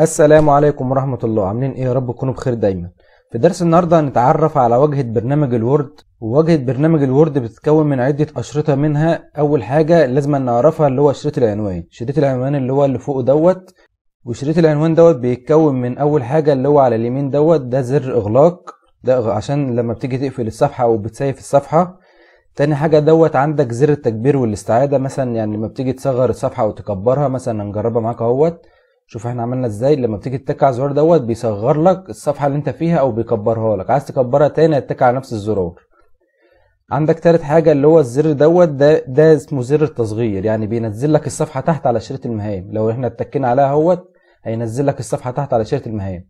السلام عليكم ورحمة الله عاملين ايه يا رب تكونوا بخير دايما في درس النهاردة هنتعرف على واجهة برنامج الوورد وواجهة برنامج الوورد بتتكون من عدة أشرطة منها أول حاجة لازم نعرفها اللي هو شريط العنوان شريط العنوان اللي هو اللي فوق دوت وشريط العنوان دوت بيتكون من أول حاجة اللي هو على اليمين دوت ده زر إغلاق ده عشان لما بتيجي تقفل الصفحة أو بتسيف الصفحة تاني حاجة دوت عندك زر التكبير والاستعادة مثلا يعني لما بتيجي تصغر الصفحة أو تكبرها مثلا هنجربها معاك اهوت شوف احنا عملنا ازاي لما بتيجي تتك على الزرار دوت بيصغر لك الصفحه اللي انت فيها او بيكبرها لك عايز تكبرها تاني هتتك على نفس الزرار عندك تالت حاجه اللي هو الزر دوت ده ده اسمه زر التصغير يعني بينزل لك الصفحه تحت على شريط المهام لو احنا اتكينا عليها اهوت هينزل لك الصفحه تحت على شريط المهام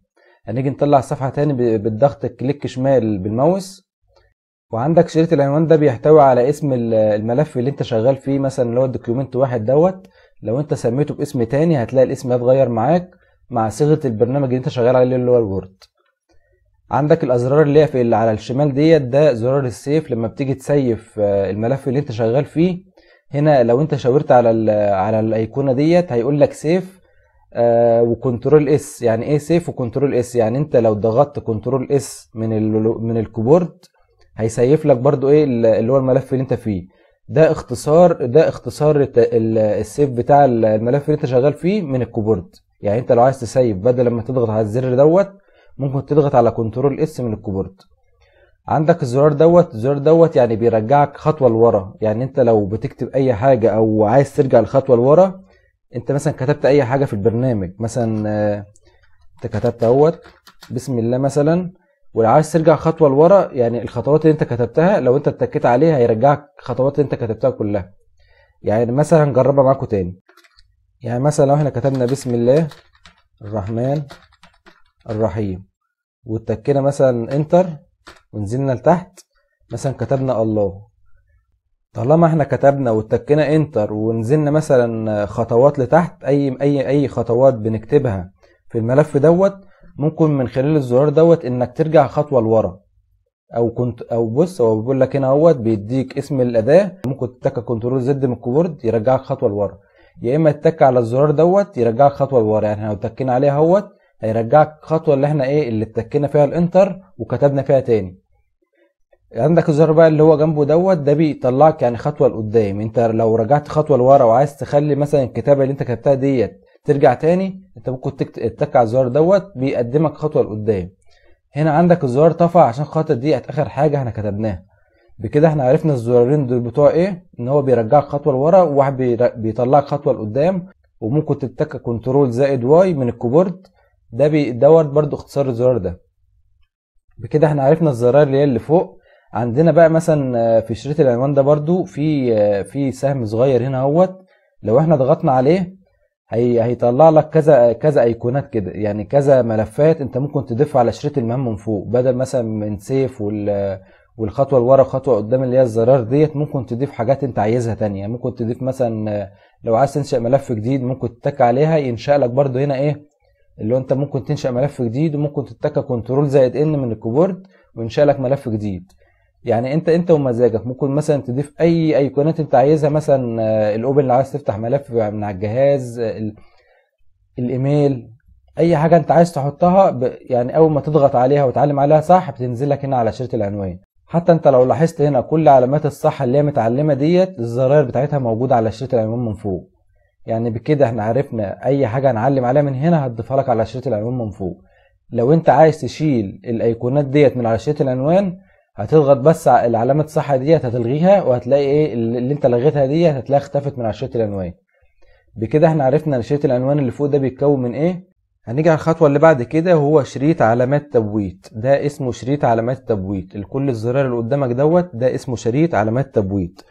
هنيجي نطلع الصفحه تاني بالضغط كليك شمال بالماوس وعندك شريط العنوان ده بيحتوي على اسم الملف اللي انت شغال فيه مثلا اللي هو الدوكيومنت واحد دوت لو انت سميته باسم تاني هتلاقي الاسم اتغير معاك مع صيغه البرنامج اللي انت شغال عليه اللي هو الوورد عندك الازرار اللي هي في اللي على الشمال ديت ده زرار السيف لما بتيجي تسيف آه، الملف اللي انت شغال فيه هنا لو انت شاورت على ال على الايقونه ديت هيقول لك سيف آه وكنترول اس يعني ايه سيف وكنترول اس يعني انت لو ضغطت كنترول اس من من الكيبورد هيسيف لك برضو ايه اللي هو الملف اللي انت فيه ده اختصار ده اختصار السيف بتاع الملف اللي انت شغال فيه من الكوبورد يعني انت لو عايز تسيف بدل ما تضغط على الزر دوت ممكن تضغط على كنترول اس من الكوبورد عندك الزرار دوت الزرار دوت يعني بيرجعك خطوه لورا يعني انت لو بتكتب اي حاجه او عايز ترجع الخطوه لورا انت مثلا كتبت اي حاجه في البرنامج مثلا آه، انت كتبت اهوت بسم الله مثلا ولو عايز ترجع خطوه لورا يعني الخطوات اللي انت كتبتها لو انت اتكيت عليها هيرجعك خطوات اللي انت كتبتها كلها يعني مثلا هنجربها معاكم تاني يعني مثلا لو احنا كتبنا بسم الله الرحمن الرحيم واتكينا مثلا انتر ونزلنا لتحت مثلا كتبنا الله طالما احنا كتبنا واتكينا انتر ونزلنا مثلا خطوات لتحت اي اي اي خطوات بنكتبها في الملف دوت ممكن من خلال الزرار دوت انك ترجع خطوه لورا او كنت او بص هو بيقول لك هنا اهوت بيديك اسم الاداه ممكن تتك كنترول زد من الكيبورد يرجعك خطوه لورا يا اما تتك على الزرار دوت يرجعك خطوه لورا يعني لو اتكينا عليه اهوت هيرجعك الخطوه اللي احنا ايه اللي اتكينا فيها الانتر وكتبنا فيها تاني عندك الزرار بقى اللي هو جنبه دوت ده بيطلعك يعني خطوه لقدام انت لو رجعت خطوه لورا وعايز تخلي مثلا الكتابه اللي انت كتبتها ديت ترجع تاني انت ممكن تتك على الزرار دوت بيقدمك خطوه لقدام هنا عندك الزرار طفى عشان خاطر دي اخر حاجه احنا كتبناها بكده احنا عرفنا الزرارين دول بتوع ايه ان هو بيرجعك خطوه لورا وواحد بيطلعك خطوه لقدام وممكن تتك كنترول زائد واي من الكيبورد ده دوت برده اختصار الزرار ده بكده احنا عرفنا الزرار اللي هي اللي فوق عندنا بقى مثلا آه، في شريط العنوان ده برده في آه، في سهم صغير هنا اهوت لو احنا ضغطنا عليه هي هيطلع لك كذا كذا ايقونات كده يعني كذا ملفات انت ممكن تضيفها على شريط المهام من فوق بدل مثلا من سيف وال والخطوه لورا وخطوه قدام اللي هي الزرار ديت ممكن تضيف حاجات انت عايزها تانية ممكن تضيف مثلا لو عايز تنشا ملف جديد ممكن تتك عليها ينشا لك برده هنا ايه اللي هو انت ممكن تنشا ملف جديد وممكن تتك كنترول زائد ان من الكيبورد وينشا لك ملف جديد يعني انت انت ومزاجك ممكن مثلا تضيف اي ايقونات انت عايزها مثلا آه، الاوبن اللي عايز تفتح ملف من على الجهاز الايميل اي حاجه انت عايز تحطها يعني اول ما تضغط عليها وتعلم عليها صح بتنزل لك هنا على شريط العنوان حتى انت لو لاحظت هنا كل علامات الصح اللي هي متعلمه ديت الزراير بتاعتها موجوده على شريط العنوان من فوق يعني بكده احنا عرفنا اي حاجه هنعلم عليها من هنا هتضيفها لك على شريط العنوان من فوق لو انت عايز تشيل الايقونات ديت من على شريط العنوان هتضغط بس على علامه صح ديت هتلغيها وهتلاقي ايه اللي انت لغيتها ديت هتلاقيها اختفت من على شريط العنوان بكده احنا عرفنا ان شريط العنوان اللي فوق ده بيتكون من ايه هنيجي على الخطوه اللي بعد كده وهو شريط علامات تبويت ده اسمه شريط علامات تبويت الكل الزرار اللي قدامك دوت ده اسمه شريط علامات تبويت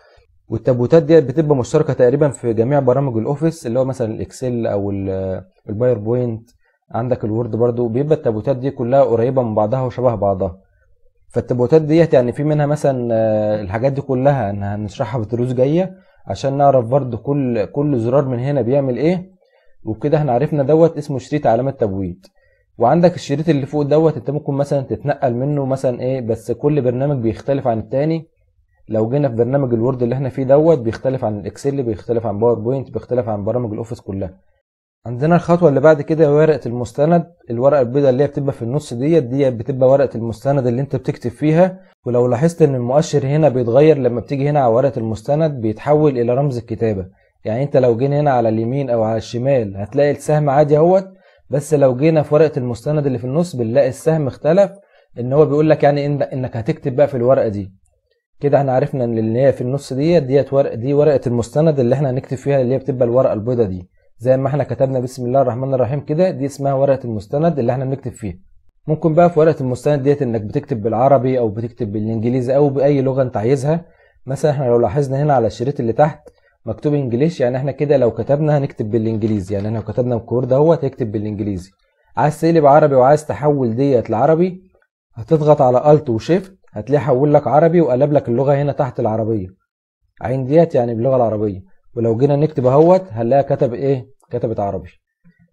والتبويتات ديت بتبقى مشتركه تقريبا في جميع برامج الاوفيس اللي هو مثلا الاكسل او بوينت عندك الوورد برضو بيبقى التابوتات دي كلها قريبه من بعضها وشبه بعضها فالتبوتات ديت يعني في منها مثلا آه، الحاجات دي كلها هنشرحها في دروس جايه عشان نعرف برده كل كل زرار من هنا بيعمل ايه وبكده احنا عرفنا دوت اسمه شريط علامه تبويت وعندك الشريط اللي فوق دوت انت ممكن مثلا تتنقل منه مثلا ايه بس كل برنامج بيختلف عن التاني لو جينا في برنامج الوورد اللي احنا فيه دوت بيختلف عن الاكسل بيختلف عن باوربوينت بيختلف عن برامج الاوفيس كلها عندنا الخطوه اللي بعد كده ورقه المستند الورقه البيضاء اللي هي بتبقى في النص ديت ديت بتبقى ورقه المستند اللي انت بتكتب فيها ولو لاحظت ان المؤشر هنا بيتغير لما بتيجي هنا على ورقه المستند بيتحول الى رمز الكتابه يعني انت لو جينا هنا على اليمين او على الشمال هتلاقي السهم عادي اهوت بس لو جينا في ورقه المستند اللي في النص بنلاقي السهم اختلف ان هو بيقول لك يعني إن انك هتكتب بقى في الورقه دي كده احنا عرفنا ان اللي هي في النص ديت ديت ورقه دي ورقه المستند اللي احنا هنكتب فيها اللي هي بتبقى الورقه البيضاء دي زي ما احنا كتبنا بسم الله الرحمن الرحيم كده دي اسمها ورقه المستند اللي احنا بنكتب فيها ممكن بقى في ورقه المستند ديت انك بتكتب بالعربي او بتكتب بالانجليزي او باي لغه انت عايزها مثلا احنا لو لاحظنا هنا على الشريط اللي تحت مكتوب انجليش يعني احنا كده لو كتبنا هنكتب بالانجليزي يعني احنا لو كتبنا الكور ده هو هتكتب بالانجليزي عايز تقلب عربي وعايز تحول ديت لعربي هتضغط على الت وشيفت هتلاقيه حول لك عربي وقلب لك اللغه هنا تحت العربيه عين ديت يعني باللغه العربيه ولو جينا نكتب اهوت هنلاقيها كتب ايه كتبت عربي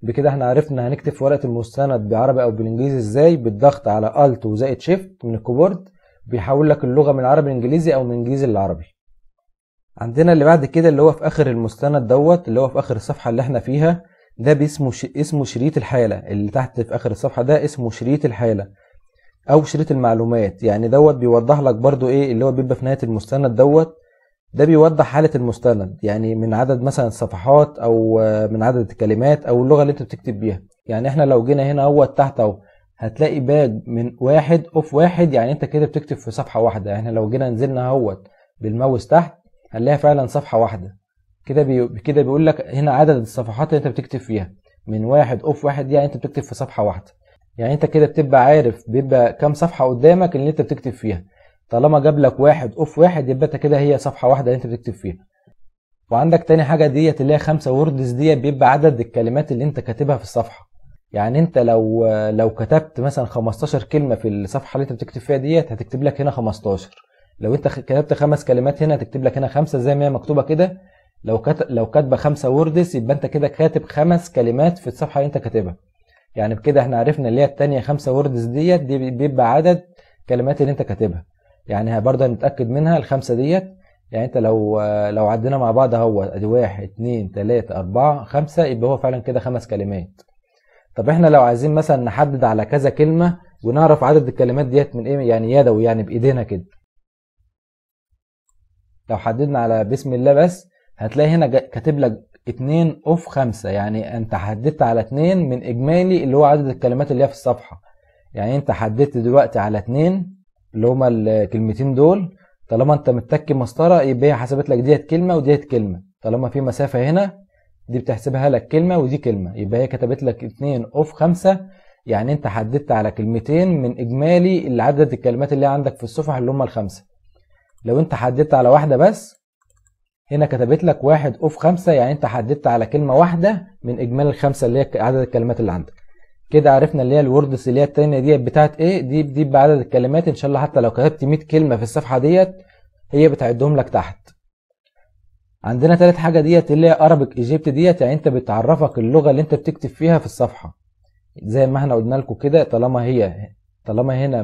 بكده احنا عرفنا هنكتب في ورقه المستند بعربي او بالانجليزي ازاي بالضغط على الت وزائد شيفت من الكيبورد بيحول لك اللغه من عربي لانجليزي او من انجليزي للعربي عندنا اللي بعد كده اللي هو في اخر المستند دوت اللي هو في اخر الصفحه اللي احنا فيها ده باسمه ش... اسمه شريط الحاله اللي تحت في اخر الصفحه ده اسمه شريط الحاله او شريط المعلومات يعني دوت بيوضح لك برضو ايه اللي هو بيبقى في نهايه المستند دوت ده بيوضح حاله المستند يعني من عدد مثلا الصفحات او من عدد الكلمات او اللغه اللي انت بتكتب بيها يعني احنا لو جينا هنا أهو تحت اهو هتلاقي باج من واحد اوف واحد يعني انت كده بتكتب في صفحه واحده يعني لو جينا نزلنا أهو بالماوس تحت هنلاقيها فعلا صفحه واحده كده بي... كده بيقول لك هنا عدد الصفحات اللي انت بتكتب فيها من واحد اوف واحد يعني انت بتكتب في صفحه واحده يعني انت كده بتبقى عارف بيبقى كام صفحه قدامك اللي انت بتكتب فيها طالما جاب لك واحد اوف واحد يبقى انت كده هي صفحه واحده اللي انت بتكتب فيها وعندك تاني حاجه ديت اللي هي خمسة ووردز ديت بيبقى عدد الكلمات اللي انت كاتبها في الصفحه يعني انت لو لو كتبت مثلا 15 كلمه في الصفحه اللي انت بتكتب فيها ديت هتكتب لك هنا 15 لو انت كتبت خمس كلمات هنا هتكتب لك هنا خمسه زي ما هي مكتوبه كده لو لو كاتبه خمسة ووردز يبقى انت كده كاتب خمس كلمات في الصفحه اللي انت كاتبها يعني بكده احنا عرفنا اللي هي الثانيه خمسة ووردز ديت دي بيبقى عدد كلمات اللي انت كاتبها يعني برضه نتاكد منها الخمسه ديت يعني انت لو لو عدينا مع بعض اهو ادي واحد اتنين تلاته اربعه خمسه يبقى هو فعلا كده خمس كلمات طب احنا لو عايزين مثلا نحدد على كذا كلمه ونعرف عدد الكلمات ديت من ايه يعني يدوي يعني بايدينا كده لو حددنا على بسم الله بس هتلاقي هنا كاتب لك اتنين اوف خمسه يعني انت حددت على اتنين من اجمالي اللي هو عدد الكلمات اللي هي في الصفحه يعني انت حددت دلوقتي على اتنين اللي هما الكلمتين دول طالما انت متكي مسطره يبقى هي حسبت لك ديت كلمه وديت كلمه طالما في مسافه هنا دي بتحسبها لك كلمه ودي كلمه يبقى هي كتبت لك 2 اوف 5 يعني انت حددت على كلمتين من اجمالي عدد الكلمات اللي عندك في الصفح اللي هم الخمسه لو انت حددت على واحده بس هنا كتبت لك واحد اوف خمسة يعني انت حددت على كلمة واحدة من اجمالي الخمسة اللي هي عدد الكلمات اللي عندك كده عرفنا اللي هي الوردس اللي هي التانية ديت بتاعت ايه دي دي بعدد الكلمات ان شاء الله حتى لو كتبت 100 كلمة في الصفحة ديت هي بتعدهم لك تحت عندنا تالت حاجة ديت اللي هي ارابيك ايجيبت ديت يعني انت بتعرفك اللغة اللي انت بتكتب فيها في الصفحة زي ما احنا قلنا لكم كده طالما هي طالما هنا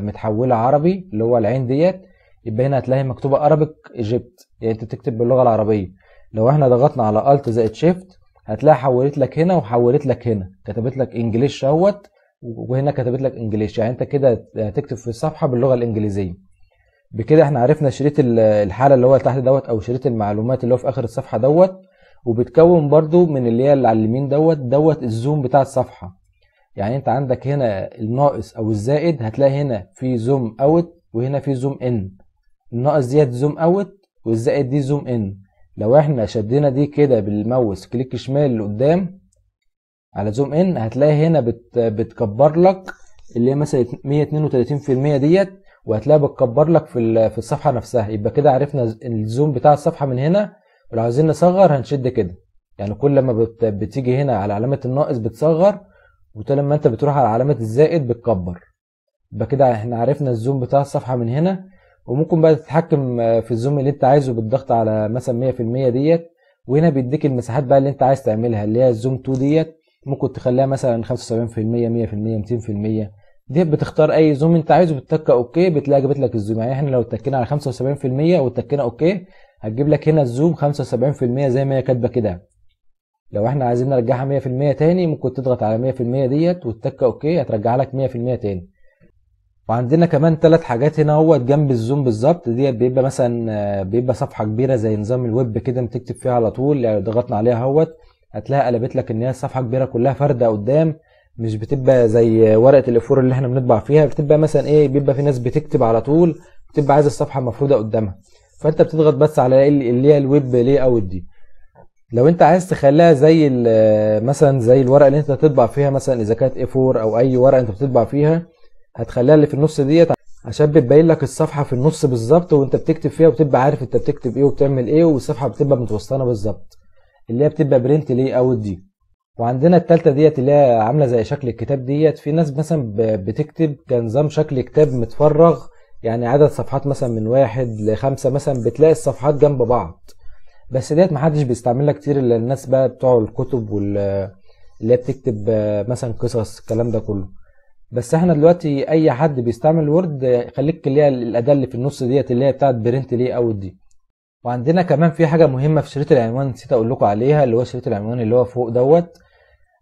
متحولة عربي اللي هو العين ديت يبقى هنا هتلاقي مكتوبة ارابيك ايجيبت يعني انت بتكتب باللغة العربية لو احنا ضغطنا على الت زائد شيفت هتلاقي حولت لك هنا وحولت لك هنا كتبت لك انجليش اهوت وهنا كتبت لك انجليش يعني انت كده هتكتب في الصفحه باللغه الانجليزيه بكده احنا عرفنا شريط الحاله اللي هو تحت دوت او شريط المعلومات اللي هو في اخر الصفحه دوت وبتكون برده من اللي هي اللي على اليمين دوت دوت الزوم بتاع الصفحه يعني انت عندك هنا الناقص او الزائد هتلاقي هنا في زوم اوت وهنا في زوم ان الناقص ديت زوم اوت والزائد دي زوم ان لو احنا شدينا دي كده بالماوس كليك شمال لقدام على زوم ان هتلاقي هنا بت بتكبر لك اللي هي مثلا 132% ديت وهتلاقيها بتكبر لك في في الصفحه نفسها يبقى كده عرفنا الزوم بتاع الصفحه من هنا ولو عايزين نصغر هنشد كده يعني كل ما بت بتيجي هنا على علامه الناقص بتصغر وطول ما انت بتروح على علامه الزائد بتكبر يبقى كده احنا عرفنا الزوم بتاع الصفحه من هنا وممكن بقى تتحكم في الزوم اللي انت عايزه بالضغط على مثلا 100% ديت وهنا بيديك المساحات بقى اللي انت عايز تعملها اللي هي الزوم 2 ديت ممكن تخليها مثلا 75% 100% 200% دي بتختار اي زوم انت عايزه بتتك اوكي بتلاقي جابت لك الزوم يعني احنا لو اتكينا على 75% واتكينا اوكي هتجيب لك هنا الزوم 75% زي ما هي كاتبه كده لو احنا عايزين نرجعها 100% تاني ممكن تضغط على 100% ديت وتتك اوكي هترجع لك 100% تاني وعندنا كمان ثلاث حاجات هنا اهوت جنب الزوم بالظبط ديت بيبقى مثلا آه، بيبقى صفحه كبيره زي نظام الويب كده بتكتب فيها على طول يعني ضغطنا عليها اهوت هتلاقيها قلبت لك ان هي صفحه كبيره كلها فارده قدام مش بتبقى زي ورقه الافور اللي احنا بنطبع فيها بتبقى مثلا ايه بيبقى في ناس بتكتب على طول بتبقى عايز الصفحه مفروده قدامها فانت بتضغط بس على اللي هي الويب ليه اوت دي لو انت عايز تخليها زي آه، مثلا زي الورقه اللي انت هتطبع فيها مثلا اذا كانت اي 4 او اي ورقه انت بتطبع فيها هتخليها اللي في النص ديت عشان بتبين لك الصفحه في النص بالظبط وانت بتكتب فيها وبتبقى عارف انت بتكتب ايه وبتعمل ايه والصفحه بتبقى متوسطانه بالظبط اللي هي بتبقى برنت لي اوت دي وعندنا التالتة ديت اللي هي عاملة زي شكل الكتاب ديت في ناس مثلا بتكتب كنظام شكل كتاب متفرغ يعني عدد صفحات مثلا من واحد لخمسة مثلا بتلاقي الصفحات جنب بعض بس ديت محدش بيستعملها كتير الا الناس بقى بتوع الكتب وال اللي هي بتكتب آه، مثلا قصص الكلام ده كله بس احنا دلوقتي اي حد بيستعمل وورد خليك اللي هي الاداه اللي في النص ديت اللي هي بتاعت برنت لي اوت دي وعندنا كمان في حاجه مهمه في شريط العنوان نسيت اقول لكم عليها اللي هو شريط العنوان اللي هو فوق دوت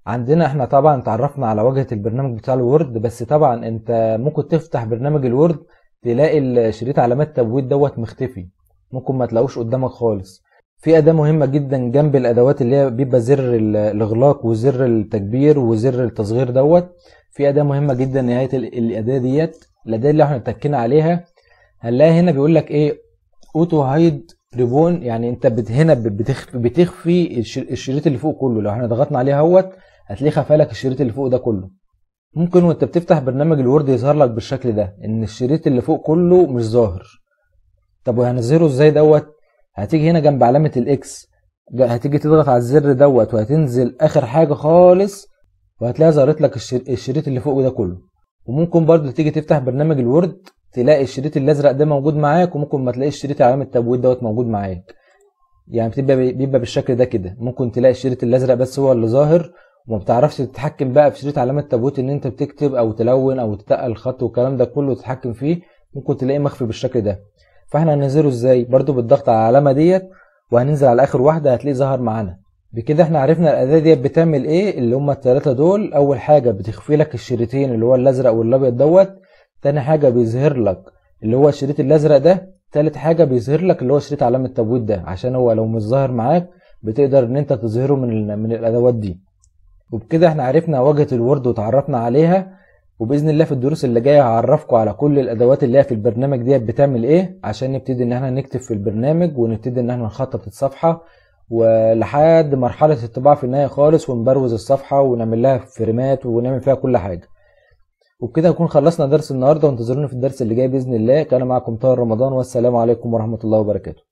عندنا احنا طبعا تعرفنا على واجهه البرنامج بتاع الوورد بس طبعا انت ممكن تفتح برنامج الوورد تلاقي شريط علامات تبويب دوت مختفي ممكن ما تلاقوش قدامك خالص في اداه مهمه جدا جنب الادوات اللي هي بيبقى زر الاغلاق وزر التكبير وزر التصغير دوت في اداه مهمه جدا نهايه الاداه ديت الاداه اللي احنا اتكينا عليها هنلاقي هنا بيقول لك ايه اوتو هايد ريبون يعني انت هنا بتخفي, بتخفي الشريط اللي فوق كله لو احنا ضغطنا عليه اهوت هتلاقيه خفى لك الشريط اللي فوق ده كله ممكن وانت بتفتح برنامج الوورد يظهر لك بالشكل ده ان الشريط اللي فوق كله مش ظاهر طب وهنظهره ازاي دوت هتيجي هنا جنب علامه الاكس هتيجي تضغط على الزر دوت وهتنزل اخر حاجه خالص وهتلاقي ظهرت لك الشريط اللي فوق ده كله وممكن برضو تيجي تفتح برنامج الوورد تلاقي الشريط الازرق ده موجود معاك وممكن ما تلاقيش شريط علامه التبويب دوت موجود معاك يعني بتبقى بيبقى بالشكل ده كده ممكن تلاقي الشريط الازرق بس هو اللي ظاهر وما بتعرفش تتحكم بقى في شريط علامه التبويب ان انت بتكتب او تلون او تتقل الخط والكلام ده كله تتحكم فيه ممكن تلاقيه مخفي بالشكل ده فاحنا هننزله ازاي برضو بالضغط على العلامه ديت وهننزل على اخر واحده هتلاقيه ظهر معانا بكده احنا عرفنا الاداه ديت بتعمل ايه اللي هما الثلاثه دول اول حاجه بتخفي لك الشريطين اللي هو الازرق والابيض دوت تاني حاجه بيظهر لك اللي هو الشريط الازرق ده تالت حاجه بيظهر لك اللي هو شريط علامه التبويض ده عشان هو لو مش ظاهر معاك بتقدر ان انت تظهره من من الادوات دي وبكده احنا عرفنا واجهه الوورد وتعرفنا عليها وباذن الله في الدروس اللي جايه هعرفكم على كل الادوات اللي هي في البرنامج ديت بتعمل ايه عشان نبتدي ان احنا نكتب في البرنامج ونبتدي ان احنا نخطط الصفحه ولحد مرحله الطباعه في النهايه خالص ونبروز الصفحه ونعمل لها فريمات ونعمل فيها كل حاجه وبكده نكون خلصنا درس النهارده وانتظروني في الدرس اللي جاي باذن الله كان معكم طاهر رمضان والسلام عليكم ورحمه الله وبركاته